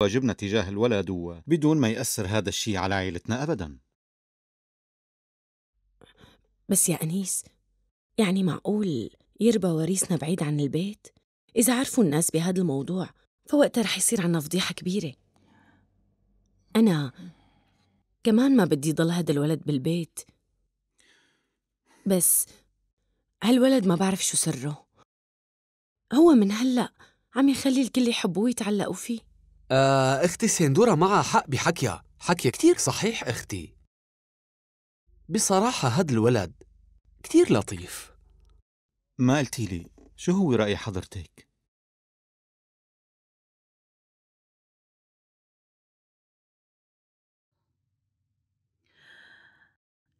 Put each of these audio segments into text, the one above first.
واجبنا تجاه الولد بدون ما يأثر هذا الشيء على عائلتنا أبدا بس يا أنيس يعني معقول يربى وريثنا بعيد عن البيت؟ إذا عرفوا الناس بهذا الموضوع فوقتها رح يصير عنا فضيحة كبيرة أنا كمان ما بدي ضل هذا الولد بالبيت بس هالولد ما بعرف شو سره هو من هلأ عم يخلي الكل يحبوه ويتعلقوا فيه آه أختي سندورة معها حق بحكيها حكيا كتير صحيح أختي بصراحة هاد الولد كتير لطيف ما قلتي لي شو هو رأي حضرتك؟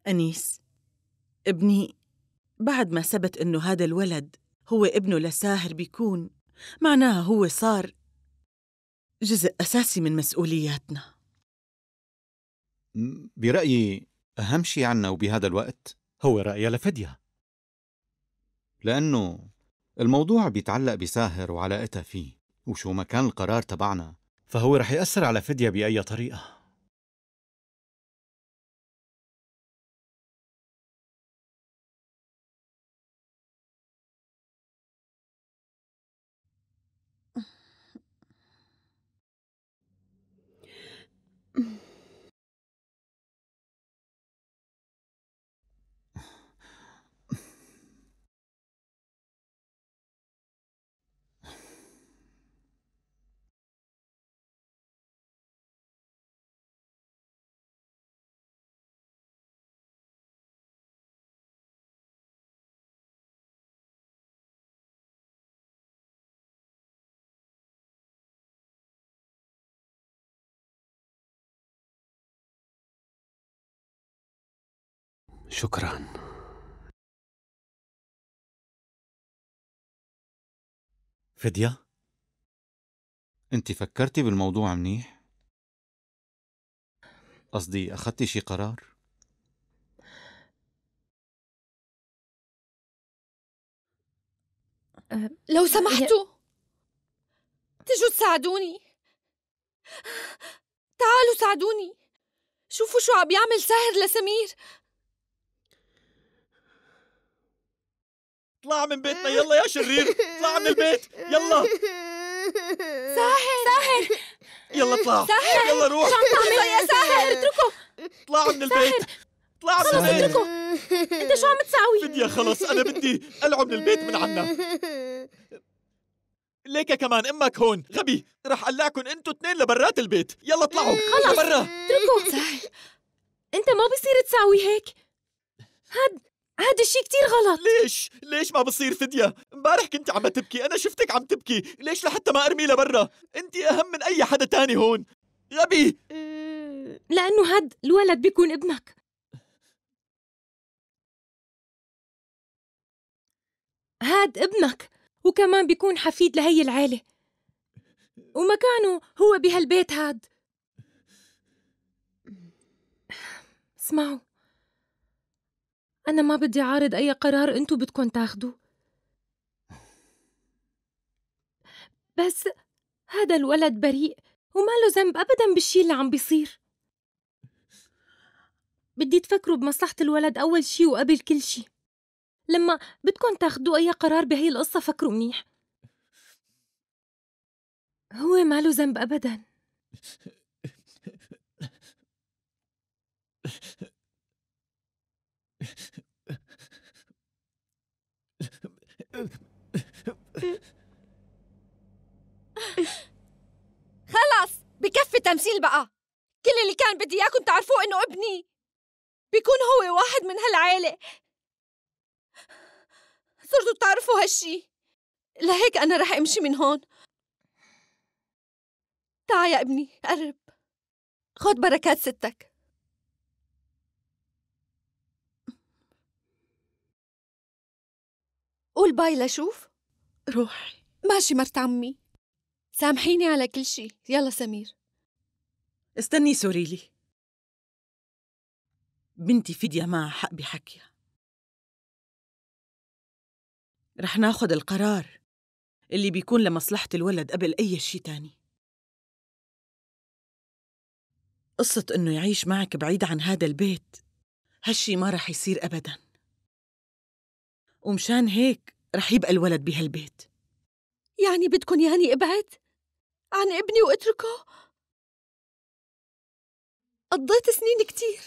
أنيس ابني بعد ما ثبت إنه هذا الولد هو ابنه لساهر بيكون معناها هو صار جزء أساسي من مسؤولياتنا برأيي أهم شيء عنا وبهذا الوقت هو رأي لفدية لأنه الموضوع بيتعلق بساهر وعلاقتها فيه وشو ما كان القرار تبعنا فهو رح يأثر على فدية بأي طريقة شكرا فدية انت فكرتي بالموضوع منيح قصدي اخذتي شي قرار أه، لو سمحتوا تجوا تساعدوني تعالوا ساعدوني شوفوا شو عم بيعمل ساهر لسمير اطلع من بيتنا يلا يا شرير اطلع من البيت يلا ساحر ساحر يلا اطلع ساحر يلا روح شو عم تعمل يا ساحر اتركه اطلع من البيت اطلع من البيت اتركه انت شو عم تساوي بدي خلص انا بدي قلعه من البيت من عنا ليكا كمان امك هون غبي رح قلعكم انتوا اثنين لبرات البيت يلا اطلعوا خلص برا اتركه ساحر انت ما بصير تساوي هيك هاد هذا الشيء كثير غلط ليش؟ ليش ما بصير فدية؟ امبارح كنت عم تبكي، أنا شفتك عم تبكي، ليش لحتى ما أرمي لبرا؟ أنت أهم من أي حدا تاني هون غبي أه... لأنه هاد الولد بيكون ابنك هاد ابنك وكمان بيكون حفيد لهي العيلة ومكانه هو بهالبيت هاد اسمعوا أنا ما بدي عارض أي قرار أنتو بدكم تاخدوه بس هذا الولد بريء وما له ذنب أبدا بالشي اللي عم بيصير بدي تفكروا بمصلحة الولد أول شي وقبل كل شي لما بدكم تاخدوا أي قرار بهي القصة فكروا منيح هو ما له ذنب أبدا خلص بكفي تمثيل بقى كل اللي كان بدي اياكم تعرفوه انه ابني بيكون هو واحد من هالعيلة صرتوا بتعرفوا هالشي لهيك أنا رح أمشي من هون تعا يا ابني قرب خد بركات ستك قول باي لشوف روحي ماشي مرت عمي سامحيني على كل شيء يلا سمير استني سوريلي بنتي فدية معها حق بحكيها رح ناخد القرار اللي بيكون لمصلحة الولد قبل أي شيء تاني قصة إنه يعيش معك بعيد عن هذا البيت هالشي ما رح يصير أبداً ومشان هيك رح يبقى الولد بهالبيت يعني بدكن ياني ابعد عن ابني واتركه قضيت سنين كتير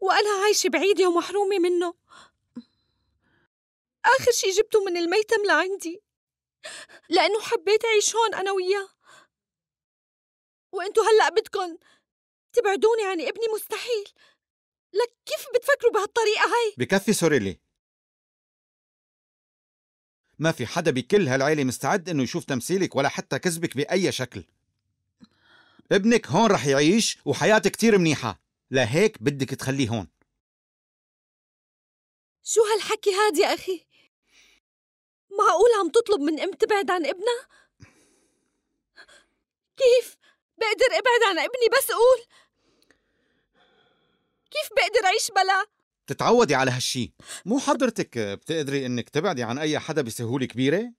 وأنا عايشة بعيدة ومحرومة منه آخر شي جبته من الميتم لعندي لأنه حبيت أعيش هون أنا وياه وانتو هلأ بدكن تبعدوني عن ابني مستحيل لك كيف بتفكروا بهالطريقة هاي؟ بكفي سوريلي ما في حدا بكل هالعيلة مستعد انه يشوف تمثيلك ولا حتى كذبك بأي شكل ابنك هون رح يعيش وحياته كتير منيحة لهيك بدك تخليه هون شو هالحكي هاد يا أخي؟ معقول عم تطلب من أم تبعد عن ابنها؟ كيف؟ بقدر ابعد عن ابني بس قول؟ كيف بقدر أعيش بلا؟ تتعودي على هالشي مو حضرتك بتقدري انك تبعدي عن اي حدا بسهوله كبيره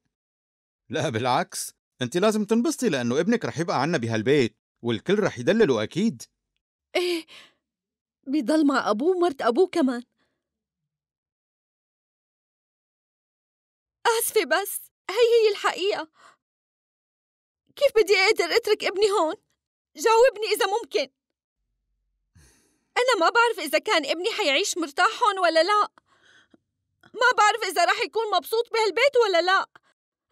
لا بالعكس انت لازم تنبسطي لانه ابنك رح يبقى عنا بهالبيت والكل رح يدلله اكيد ايه بيضل مع ابوه ومرت ابوه كمان اسفه بس هي هي الحقيقه كيف بدي اقدر اترك ابني هون جاوبني اذا ممكن أنا ما بعرف إذا كان ابني حيعيش مرتاح هون ولا لا ما بعرف إذا رح يكون مبسوط بهالبيت ولا لا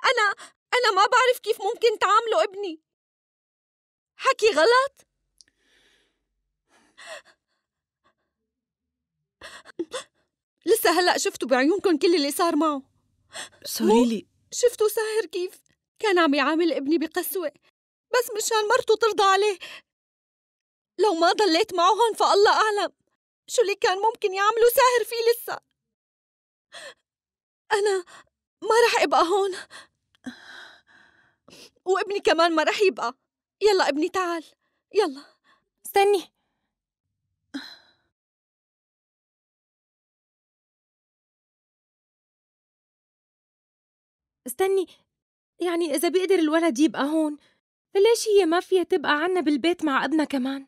أنا أنا ما بعرف كيف ممكن تعامله ابني حكي غلط؟ لسه هلأ شفتوا بعيونكم كل اللي صار معه سوريلي شفتوا ساهر كيف؟ كان عم يعامل ابني بقسوة بس مشان مرته ترضى عليه لو ما ضليت معهم فالله أعلم شو اللي كان ممكن يعملوا ساهر فيه لسه أنا ما رح أبقى هون وابني كمان ما رح يبقى يلا ابني تعال يلا استني استني يعني إذا بيقدر الولد يبقى هون فليش هي ما فيها تبقى عنا بالبيت مع ابنها كمان؟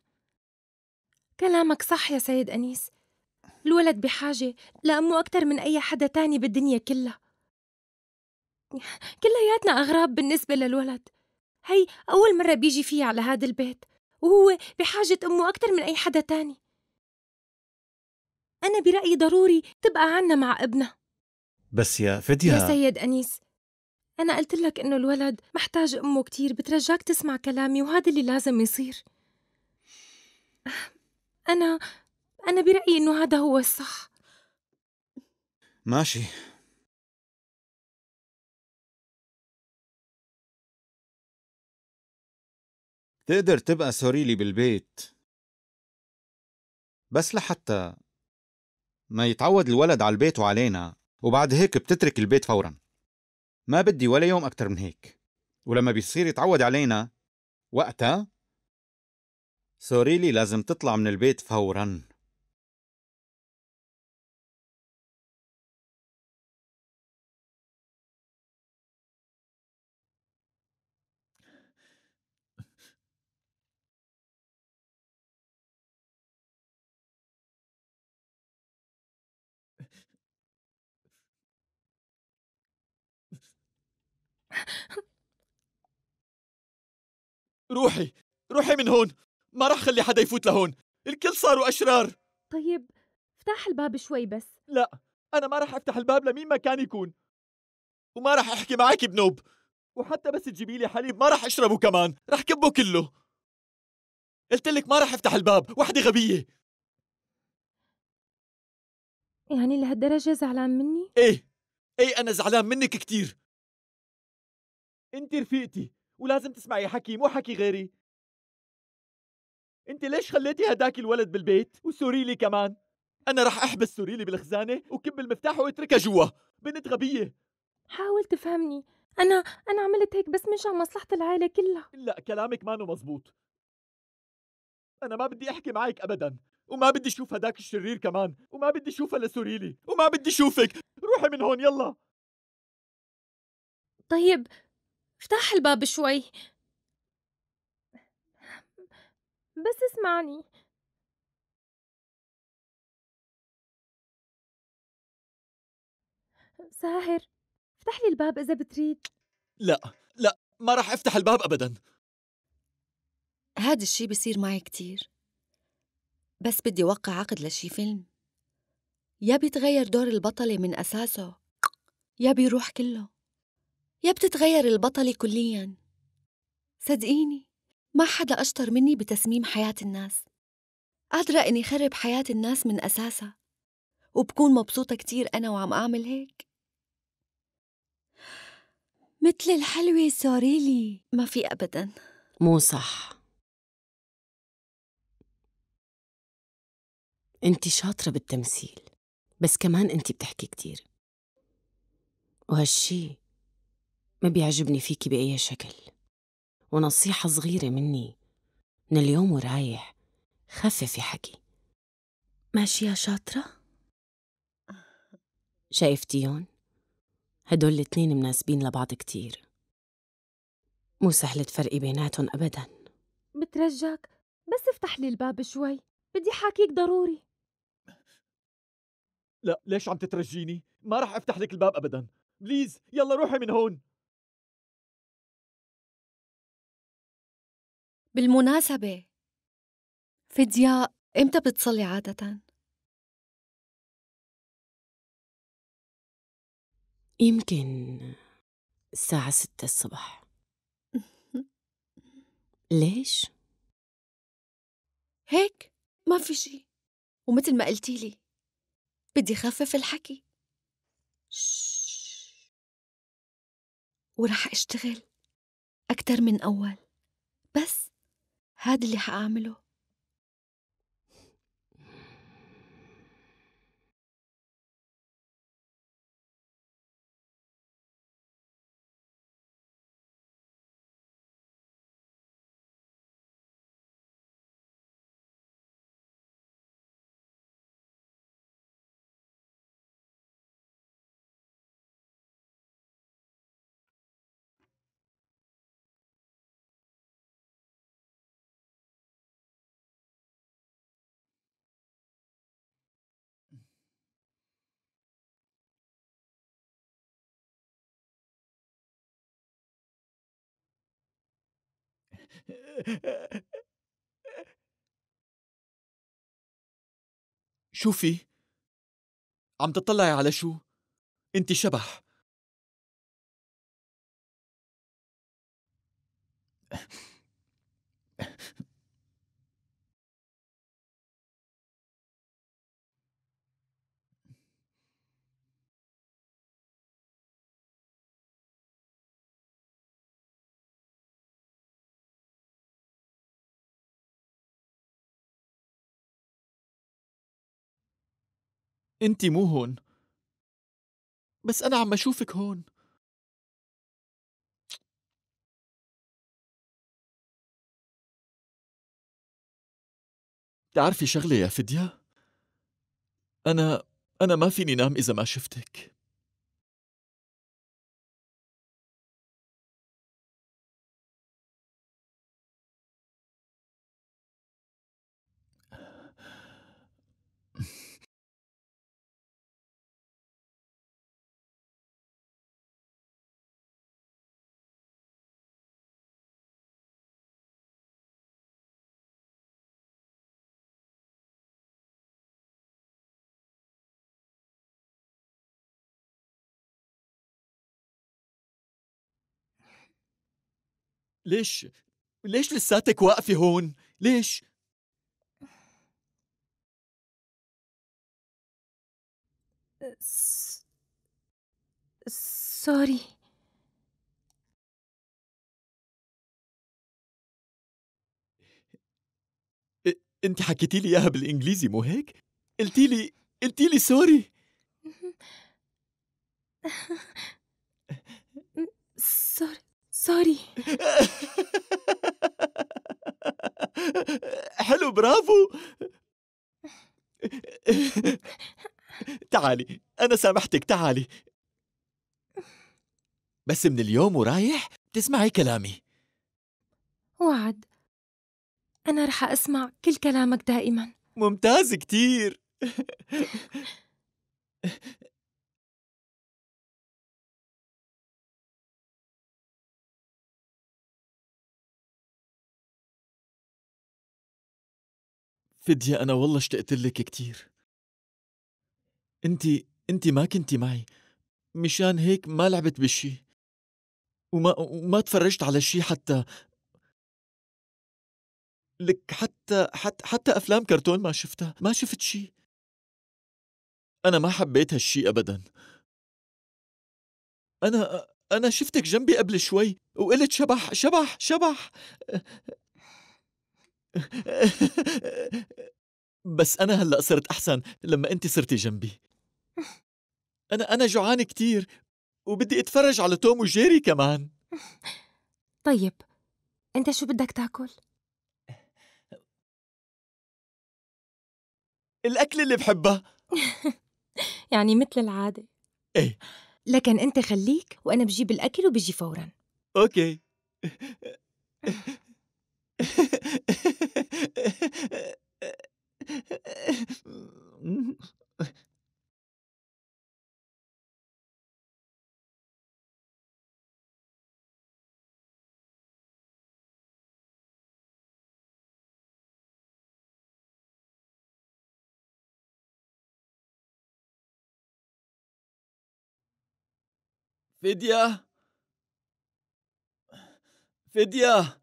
كلامك صح يا سيد أنيس الولد بحاجة لأمه أكثر من أي حدا تاني بالدنيا كلها كلياتنا أغراب بالنسبة للولد هي أول مرة بيجي فيها على هذا البيت وهو بحاجة أمه أكثر من أي حدا تاني أنا برأيي ضروري تبقى عنا مع ابنها بس يا فدية يا سيد أنيس أنا قلت لك إنه الولد محتاج أمه كتير بترجاك تسمع كلامي وهذا اللي لازم يصير أنا أنا برأيي إنه هذا هو الصح ماشي تقدر تبقى سوريلي بالبيت بس لحتى ما يتعود الولد على البيت وعلينا وبعد هيك بتترك البيت فورا ما بدي ولا يوم أكتر من هيك ولما بيصير يتعود علينا وقتها سوريلي لازم تطلع من البيت فوراً روحي روحي من هون ما راح خلي حدا يفوت لهون الكل صاروا أشرار طيب افتح الباب شوي بس لا أنا ما راح أفتح الباب لمين ما كان يكون وما راح أحكي معك بنوب وحتى بس تجيبي لي حليب ما راح أشربه كمان راح كبه كله قلت لك ما راح أفتح الباب وحدة غبية يعني لهالدرجة زعلان مني؟ إيه إيه أنا زعلان منك كتير أنت رفيقتي ولازم تسمعي حكي مو حكي غيري انت ليش خليتي هداك الولد بالبيت وسوريلي كمان انا رح احبس سوريلي بالخزانه وكب المفتاح واتركها جوا بنت غبيه حاول تفهمني انا انا عملت هيك بس مشان مصلحه العائله كلها لا كلامك مانو مزبوط انا ما بدي احكي معك ابدا وما بدي اشوف هداك الشرير كمان وما بدي اشوفها لسوريلي وما بدي اشوفك روحي من هون يلا طيب افتح الباب شوي بس اسمعني ساهر افتح لي الباب إذا بتريد لا لا ما راح افتح الباب أبدا هذا الشي بصير معي كتير بس بدي وقع عقد لشي فيلم يا بيتغير دور البطلة من أساسه يا بيروح كله يا بتتغير البطلة كلياً صدقيني ما حدا أشطر مني بتسميم حياة الناس قادرة إني خرب حياة الناس من أساسها وبكون مبسوطة كتير أنا وعم أعمل هيك مثل الحلوة سوريلي ما في أبدا مو صح انت شاطرة بالتمثيل بس كمان انت بتحكي كتير وهالشي ما بيعجبني فيكي بأي شكل ونصيحة صغيرة مني من اليوم ورايح خففي حكي ماشي يا شاطرة شايفتيهم؟ هدول الاتنين مناسبين لبعض كتير مو سهل تفرقي بيناتهم أبدا بترجاك بس افتح لي الباب شوي بدي حاكيك ضروري لا ليش عم تترجيني؟ ما رح افتح لك الباب أبدا بليز يلا روحي من هون بالمناسبة فدية إمتى بتصلي عادة؟ يمكن الساعة ستة الصبح ليش؟ هيك ما في شي ومثل ما قلتي لي بدي خفف الحكي ورح اشتغل أكتر من أول بس هاد اللي حأعمله شوفي عم تطلعي على شو؟ انت شبح انت مو هون بس انا عم اشوفك هون بتعرفي شغلة يا فدية؟ أنا أنا ما فيني نام إذا ما شفتك ليش ليش لساتك واقفة هون؟ ليش؟ سوري انت حكيتي لي اياها بالانجليزي مو هيك؟ قلتي لي قلتي لي سوري سوري سوري حلو برافو تعالي أنا سامحتك تعالي بس من اليوم ورايح تسمعي كلامي وعد أنا رح أسمع كل كلامك دائما ممتاز كتير فدية أنا والله اشتقت لك كتير أنت أنت ما كنتي معي مشان هيك ما لعبت بالشي وما وما تفرجت على الشي حتى لك حتى حتى حتى افلام كرتون ما شفتها ما شفت شي انا ما حبيت هالشي ابدا انا انا شفتك جنبي قبل شوي وقلت شبح شبح شبح بس أنا هلأ صرت أحسن لما أنت صرتي جنبي أنا أنا جوعان كتير وبدي أتفرج على توم وجيري كمان طيب أنت شو بدك تاكل؟ الأكل اللي بحبها يعني مثل العادة إيه لكن أنت خليك وأنا بجيب الأكل وبجي فورا أوكي فدية فدية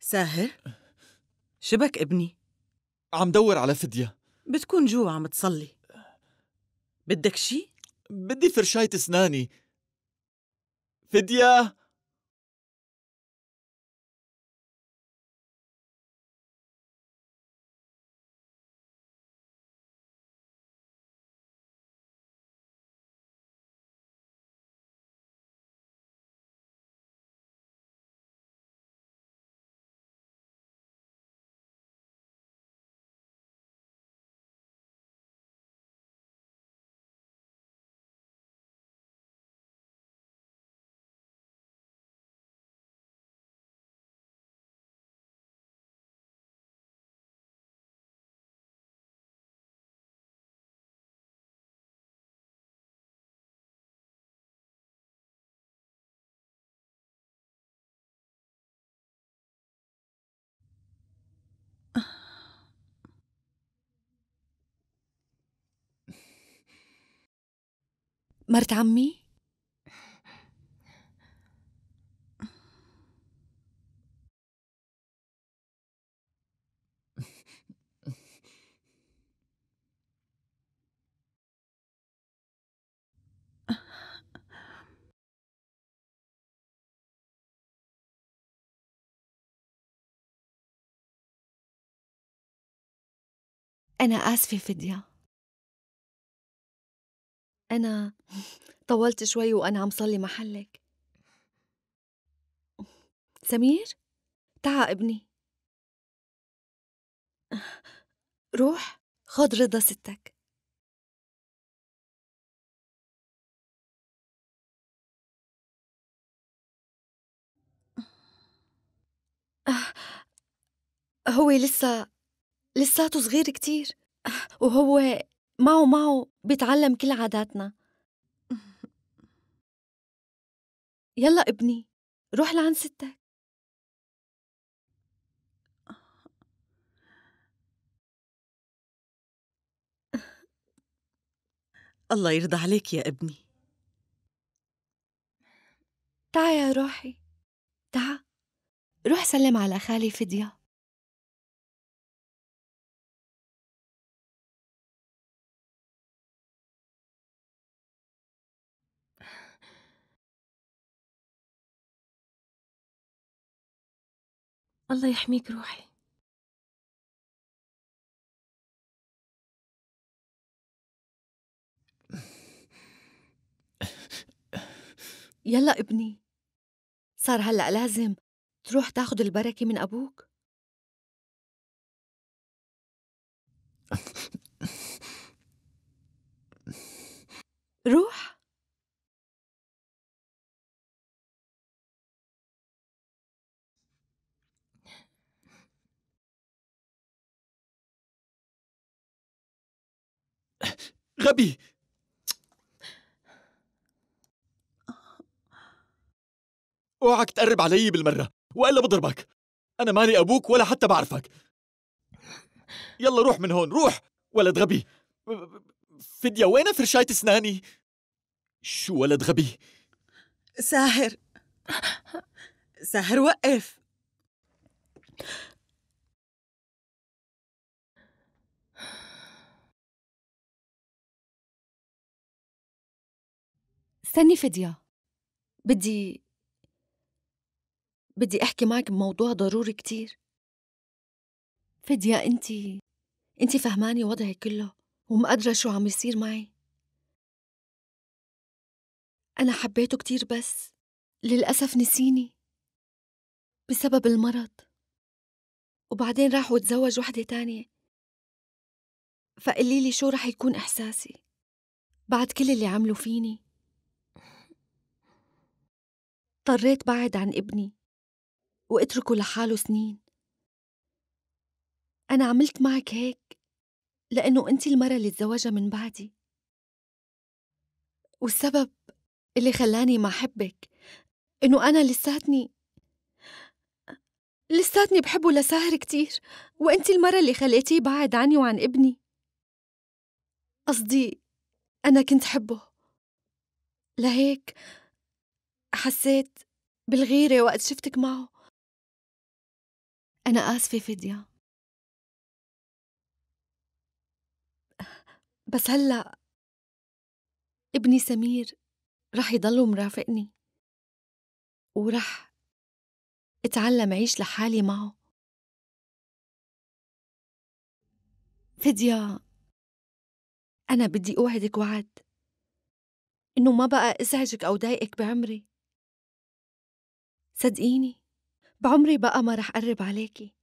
ساهر شبك ابني عم دور على فدية بتكون جوا عم تصلي بدك شي؟ بدي فرشاية اسناني فدية مرت عمي؟ أنا آسفة فدية أنا طولت شوي وأنا عم صلي محلك سمير تعا ابني روح خد رضا ستك هو لسه لساته صغير كتير وهو معه معه بيتعلم كل عاداتنا يلا ابني روح لعند ستك الله يرضى عليك يا ابني تعا يا روحي تعا روح سلم على خالي فديه الله يحميك روحي يلا ابني صار هلأ لازم تروح تاخذ البركة من أبوك روح غبي اوعك تقرب علي بالمرة وإلا بضربك أنا مالي أبوك ولا حتى بعرفك يلا روح من هون روح ولد غبي فدية وين فرشاية أسناني؟ شو ولد غبي؟ ساهر ساهر وقف استني فدية بدي بدي أحكي معك بموضوع ضروري كتير فدية أنت أنت فهماني وضعي كله ومقدرة شو عم يصير معي أنا حبيته كتير بس للأسف نسيني بسبب المرض وبعدين راح وتزوج وحدة تانية فقليلي شو رح يكون إحساسي بعد كل اللي عملوا فيني اضطريت بعد عن ابني واتركه لحاله سنين أنا عملت معك هيك لأنه أنت المرة اللي تزوجها من بعدي والسبب اللي خلاني ما أحبك إنه أنا لساتني لساتني بحبه لساهر كتير وأنت المرة اللي خليتيه بعد عني وعن ابني قصدي أنا كنت حبه لهيك حسيت بالغيرة وقت شفتك معه أنا آسفة فدية بس هلأ ابني سمير رح يضل مرافقني ورح اتعلم عيش لحالي معه فدية أنا بدي أوعدك وعد إنه ما بقى أزعجك أو ضايقك بعمري صدقيني بعمري بقى ما رح قرب عليكي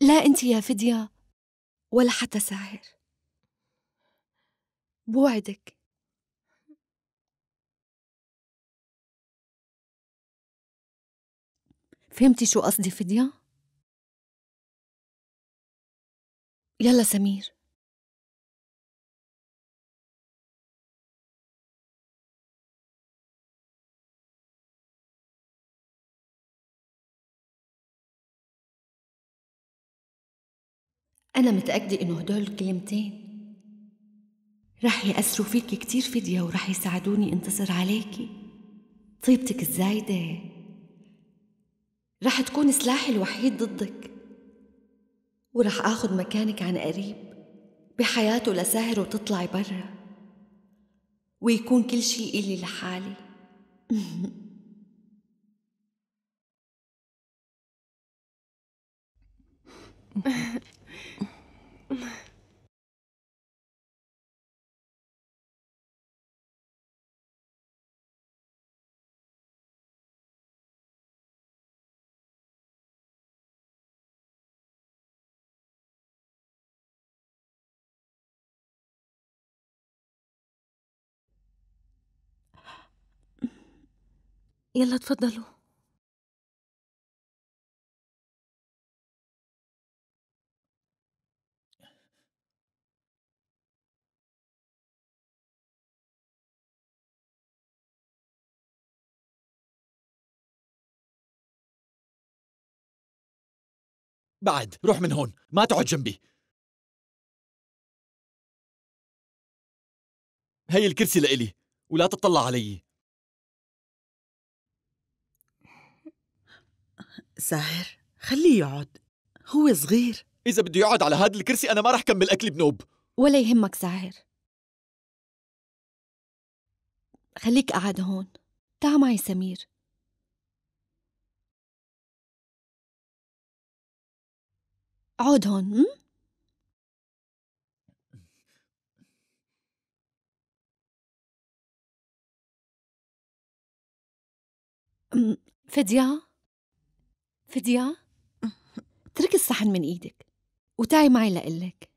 لا انت يا فدية ولا حتى ساهر بوعدك فهمتي شو قصدي فدية؟ يلا سمير أنا متأكدة إنه هدول الكلمتين رح يأثروا فيك كتير فدية ورح يساعدوني انتصر عليكي طيبتك الزايدة رح تكون سلاحي الوحيد ضدك ورح آخذ مكانك عن قريب بحياته لساهر وتطلعي برا ويكون كل شيء إلي لحالي يلا تفضلوا بعد روح من هون ما تقعد جنبي هي الكرسي لإلي ولا تطلع علي ساهر خليه يقعد هو صغير إذا بده يقعد على هذا الكرسي أنا ما رح كمل أكلي بنوب ولا يهمك ساهر خليك قاعد هون تعا معي سمير اقعد هون م? فديا فديا اتركي الصحن من ايدك وتعي معي لقلك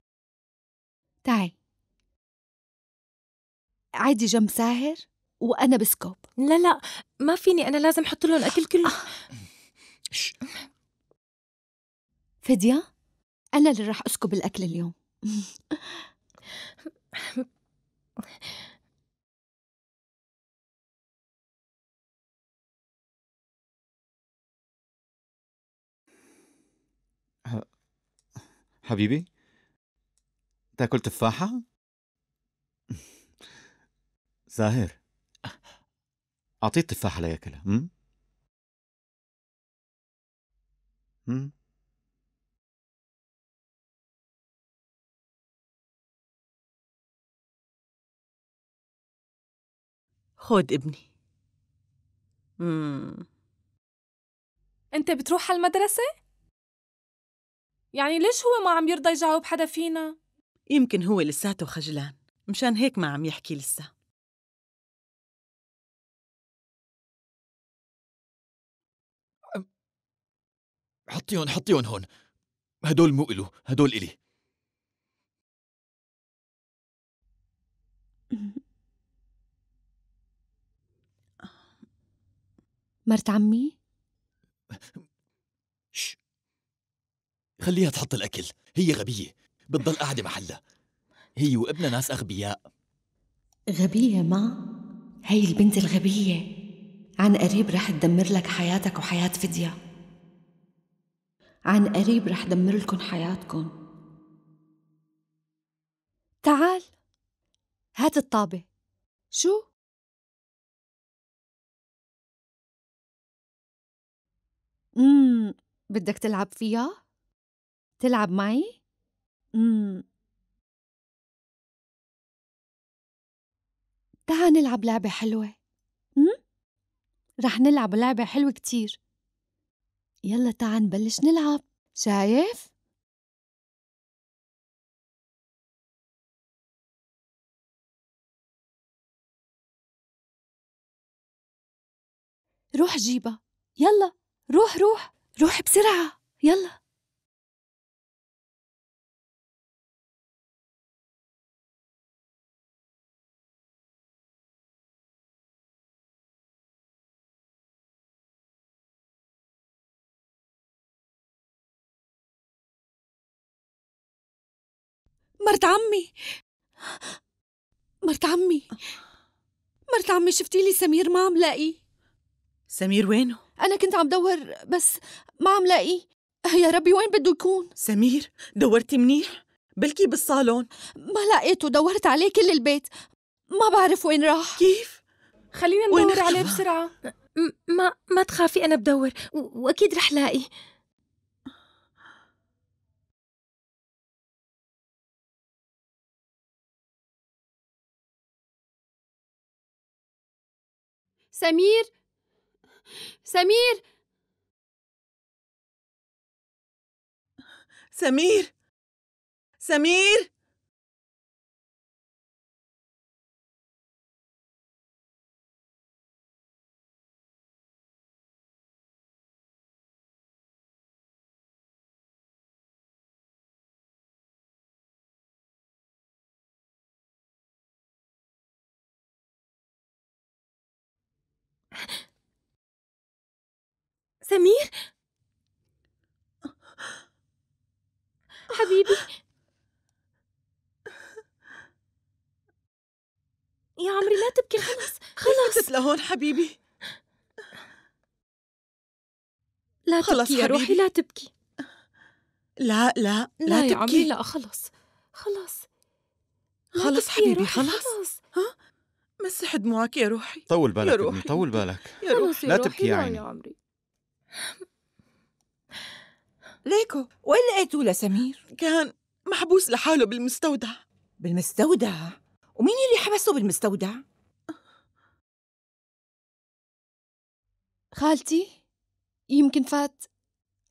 تعي عادي جنب ساهر وانا بسكوب لا لا ما فيني انا لازم احط لهم اكل كله فديا أنا اللي راح أسكب الأكل اليوم حبيبي تاكل تفاحة؟ زاهر أعطيه التفاحة لياكلها خد ابني مم. انت بتروح على المدرسة؟ يعني ليش هو ما عم يرضى يجاوب حدا فينا؟ يمكن هو لساته خجلان مشان هيك ما عم يحكي لسه حطيهم حطيهم هون هدول مو إلو هدول إلي مرت عمي؟ ش خليها تحط الأكل هي غبية بتضل قاعدة محلها هي وابنها ناس أغبياء غبية ما هي البنت الغبية عن قريب رح تدمر لك حياتك وحياة فدية عن قريب رح دمر لكم حياتكم تعال هات الطابة شو؟ إمم، بدّك تلعب فيها؟ تلعب معي؟ إمم. تعا نلعب لعبة حلوة، إمم؟ رح نلعب لعبة حلوة كتير. يلّا تعا نبلّش نلعب، شايف؟ روح جيبها يلّا. روح روح روح بسرعة يلا مرت عمي مرت عمي مرت عمي شفتي لي سمير ما عم لاقي سمير وينه؟ أنا كنت عم دور بس ما عم لاقيه يا ربي وين بده يكون؟ سمير دورتي منيح؟ بلكي بالصالون ما لقيته دورت عليه كل البيت ما بعرف وين راح كيف؟ خلينا ندور عليه بسرعة ما ما تخافي أنا بدور وأكيد رح لاقي سمير سمير سمير سمير سمير حبيبي يا عمري لا تبكي خلص خلص وصلت لهون حبيبي لا تبكي خلص يا روحي لا تبكي لا لا لا, لا يا عمري لا خلص خلص خلص حبيبي خلص خلص ها مسح دموعك يا روحي طول بالك يا روحي. طول بالك يا روحي لا تبكي يا عيني. يا عمري ليكو وين لقيتوه لسمير؟ كان محبوس لحاله بالمستودع بالمستودع؟ ومين اللي حبسه بالمستودع؟ خالتي يمكن فات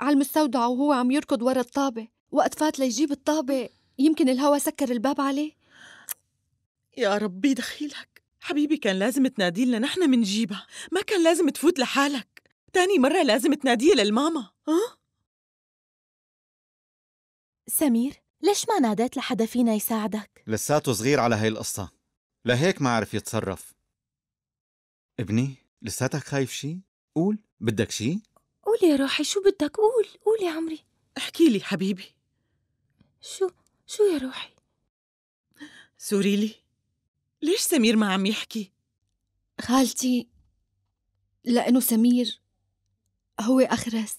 على المستودع وهو عم يركض ورا الطابة وقت فات ليجيب الطابة يمكن الهوا سكر الباب عليه يا ربي دخيلك حبيبي كان لازم تنادي لنا نحن منجيبها ما كان لازم تفوت لحالك تاني مرة لازم تناديه للماما ها؟ سمير ليش ما ناديت لحدا فينا يساعدك؟ لساته صغير على هاي القصة لهيك ما عرف يتصرف ابني لساتك خايف شي؟ قول بدك شي؟ قول يا روحي شو بدك قول قول يا عمري احكي لي حبيبي شو شو يا روحي؟ سوري لي ليش سمير ما عم يحكي؟ خالتي لأنه سمير هو أخرس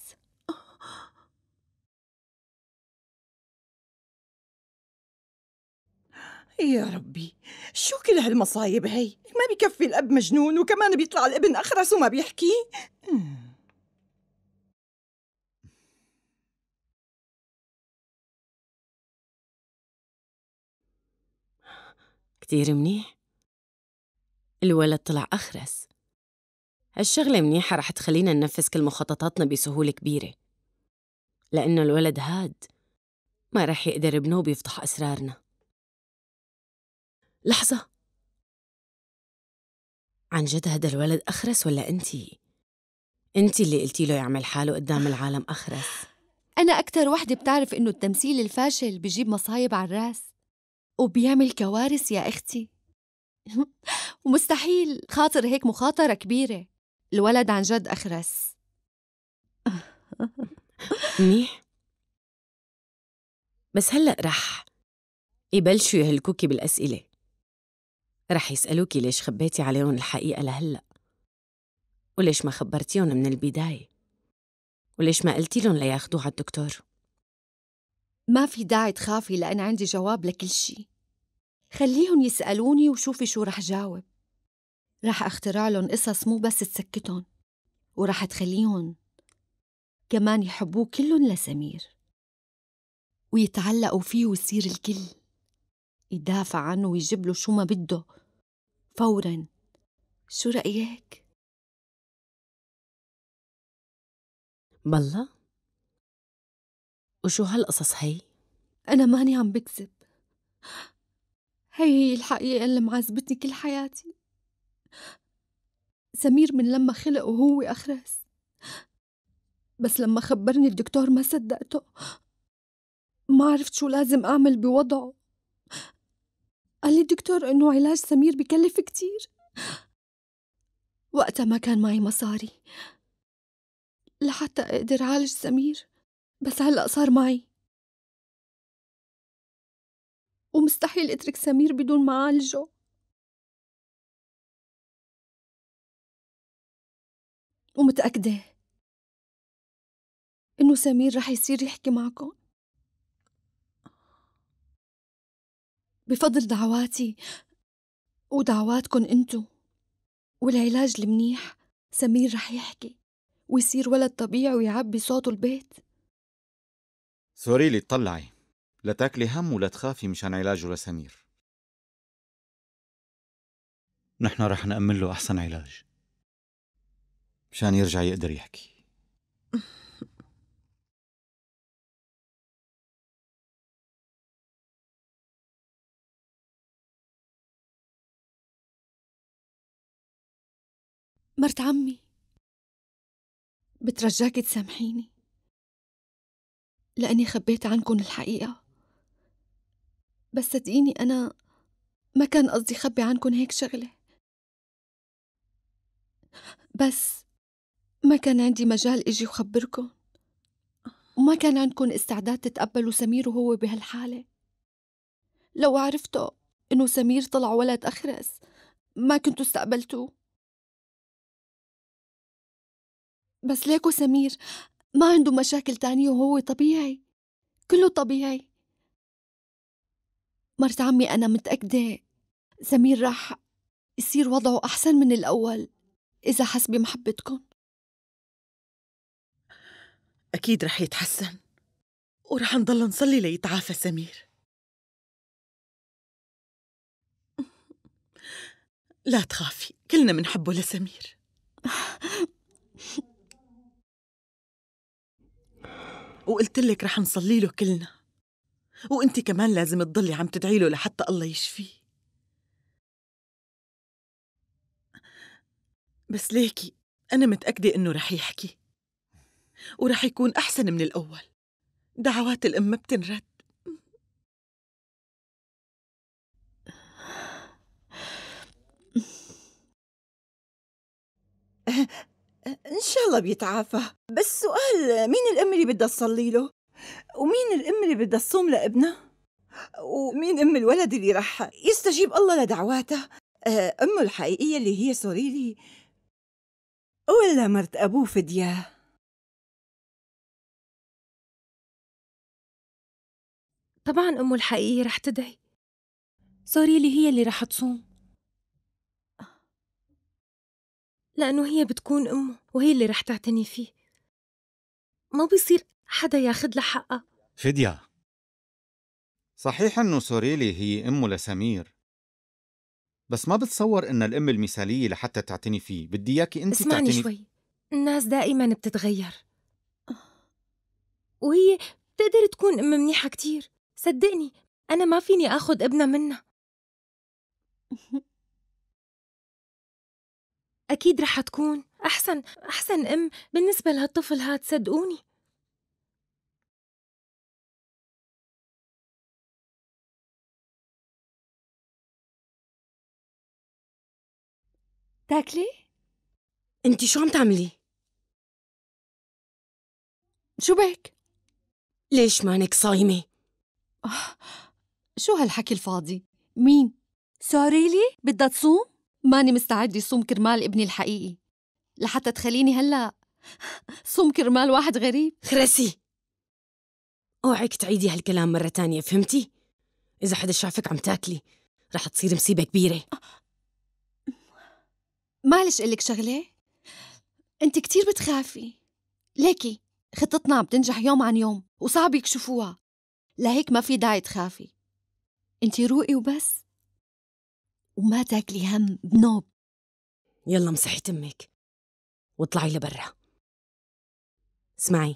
يا ربي شو كل هالمصايب هي ما بكفي الأب مجنون وكمان بيطلع الابن أخرس وما بيحكي كتير منيح الولد طلع أخرس هالشغلة منيحة رح تخلينا ننفذ كل مخططاتنا بسهولة كبيرة لأنه الولد هاد ما رح يقدر ابنه بيفضح أسرارنا لحظة عن جد هذا الولد أخرس ولا أنتي؟ أنتي اللي قلتي له يعمل حاله قدام آه. العالم أخرس أنا أكتر وحدة بتعرف إنه التمثيل الفاشل بجيب مصايب على الراس وبيعمل كوارث يا أختي ومستحيل خاطر هيك مخاطرة كبيرة الولد عن جد أخرس منيح بس هلأ رح يبلشوا يهلكوكي بالأسئلة رح يسألوكي ليش خبيتي عليهم الحقيقة لهلأ وليش ما خبرتيهم من البداية وليش ما قلتي لهم لياخدوه على الدكتور ما في داعي تخافي لأن عندي جواب لكل شي خليهم يسألوني وشوفي شو رح جاوب رح اخترع لهم قصص مو بس تسكتهم ورح تخليهم كمان يحبوه كلهم لسمير ويتعلقوا فيه ويصير الكل يدافع عنه ويجيب له شو ما بده فورا شو رأيك؟ بالله وشو هالقصص هي؟ أنا ماني عم بكذب هي هي الحقيقة اللي معذبتني كل حياتي سمير من لما خلق وهو أخرس بس لما خبرني الدكتور ما صدقته ما عرفت شو لازم أعمل بوضعه قال لي الدكتور إنه علاج سمير بكلف كتير وقتها ما كان معي مصاري لحتى أقدر أعالج سمير بس هلأ صار معي ومستحيل اترك سمير بدون ما اعالجه ومتأكدة إنه سمير رح يصير يحكي معكم بفضل دعواتي ودعواتكن انتو والعلاج المنيح سمير رح يحكي ويصير ولد طبيعي ويعبي صوته البيت سوري لي اطلعي لا تاكلي هم ولا تخافي مشان علاجه لسمير نحن رح نأمن له أحسن علاج مشان يرجع يقدر يحكي مرت عمي بترجاكي تسامحيني لأني خبيت عنكن الحقيقة بس صدقيني أنا ما كان قصدي خبي عنكن هيك شغلة بس ما كان عندي مجال إجي وخبركن وما كان عندكن استعداد تتقبلوا سمير وهو بهالحالة لو عرفتوا إنه سمير طلع ولد أخرس ما كنتوا استقبلتوه بس ليكو سمير ما عنده مشاكل تانية وهو طبيعي كله طبيعي مرت عمي أنا متأكدة سمير راح يصير وضعه أحسن من الأول إذا حس بمحبتكم أكيد رح يتحسن ورح نضل نصلي ليتعافى سمير لا تخافي كلنا منحبه لسمير وقلت لك رح نصلي له كلنا وانت كمان لازم تضلي عم تدعي له لحتى الله يشفيه بس ليكي أنا متأكدة إنه رح يحكي ورح يكون أحسن من الأول دعوات الأم ما بتنرد إن شاء الله بيتعافى بس سؤال مين الأم اللي بدها تصلي له؟ ومين الأم اللي بدها تصوم لابنها؟ ومين أم الولد اللي رح يستجيب الله لدعواته؟ أه، أمه الحقيقية اللي هي سوريلي ولا مرت أبوه فدياه؟ طبعا أمه الحقيقية رح تدعي سوري لي هي اللي رح تصوم لأنه هي بتكون أمه وهي اللي رح تعتني فيه ما بيصير حدا ياخد لها حقها فدية صحيح أنه سوريلي هي أمه لسمير بس ما بتصور إن الأم المثالية لحتى تعتني فيه بدي إياكي أنت اسمعني تعتني شوي الناس دائما بتتغير وهي بتقدر تكون أم منيحة كتير صدقني أنا ما فيني آخذ ابنها منها أكيد رح تكون أحسن أحسن أم بالنسبة لهالطفل هاد صدقوني تاكلي؟ انت شو عم تعملي؟ شو بك؟ ليش مانك صايمة؟ آه، شو هالحكي الفاضي؟ مين؟ ساريلي؟ بدها تصوم؟ ماني مستعدة صوم كرمال ابني الحقيقي لحتى تخليني هلا صوم كرمال واحد غريب خرسي اوعك تعيدي هالكلام مرة تانية فهمتي؟ إذا حدا شافك عم تاكلي رح تصير مصيبة كبيرة آه، معلش أقول لك شغلة أنت كتير بتخافي ليكي خطتنا عم تنجح يوم عن يوم وصعب يكشفوها لهيك ما في داعي تخافي انت روقي وبس وما تاكلي هم بنوب يلا مسحي تمك واطلعي لبرا اسمعي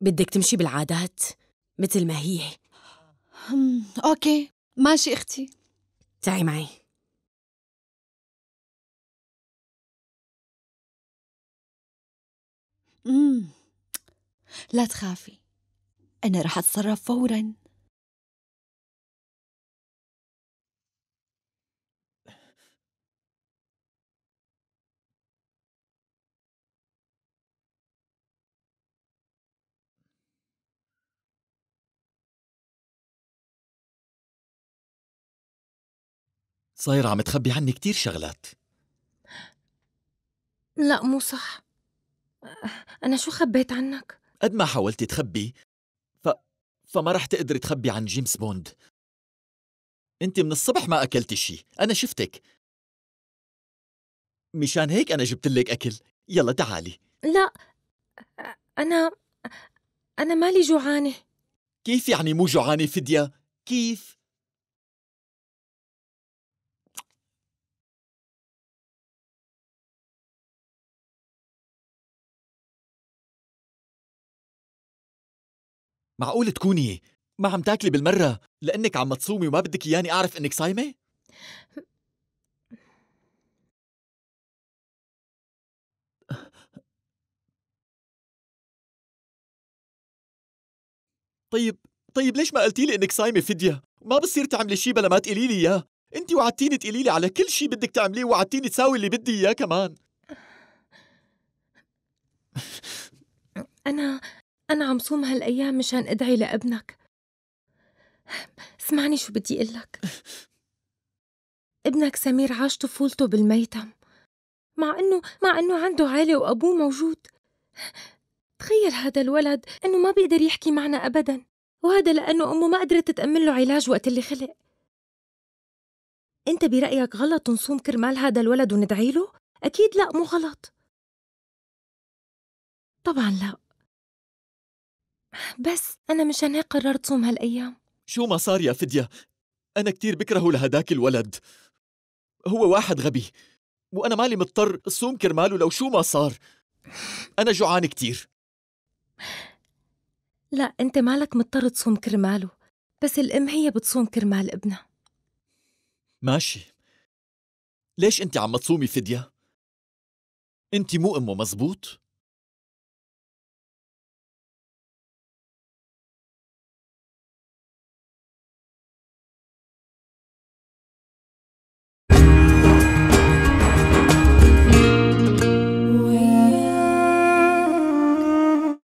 بدك تمشي بالعادات مثل ما هي اوكي ماشي اختي تعي معي امم لا تخافي أنا رح أتصرف فورا صايرة عم تخبي عني كتير شغلات لا مو صح أنا شو خبيت عنك؟ قد ما حاولت تخبي فما رح تقدري تخبي عن جيمس بوند انت من الصبح ما اكلتي شي انا شفتك مشان هيك انا جبت لك اكل يلا تعالي لا انا انا مالي جوعانه كيف يعني مو جوعانه فديه كيف معقول تكوني ما عم تاكلي بالمرة لأنك عم تصومي وما بدك إياني أعرف إنك صايمة؟ طيب طيب ليش ما قلتي لي إنك صايمة فدية؟ ما بصير تعملي شي بلا ما تقولي لي إياه، أنت وعدتيني تقولي لي على كل شي بدك تعمليه وعدتيني تساوي اللي بدي إياه كمان أنا أنا عم صوم هالأيام مشان أدعي لابنك اسمعني شو بدي لك ابنك سمير عاش طفولته بالميتم مع انه مع انه عنده عيله وابوه موجود تخيل هذا الولد انه ما بيقدر يحكي معنا ابدا وهذا لانه امه ما قدرت تامن له علاج وقت اللي خلق انت برايك غلط نصوم كرمال هذا الولد وندعي له اكيد لا مو غلط طبعا لا بس أنا مشان هيك قررت صوم هالأيام شو ما صار يا فدية أنا كتير بكرهه لهداك الولد هو واحد غبي وأنا مالي مضطر صوم كرماله لو شو ما صار أنا جوعان كتير لا أنت مالك مضطر تصوم كرماله بس الأم هي بتصوم كرمال ابنها ماشي ليش أنت عم تصومي فدية؟ أنت مو أمه مزبوط؟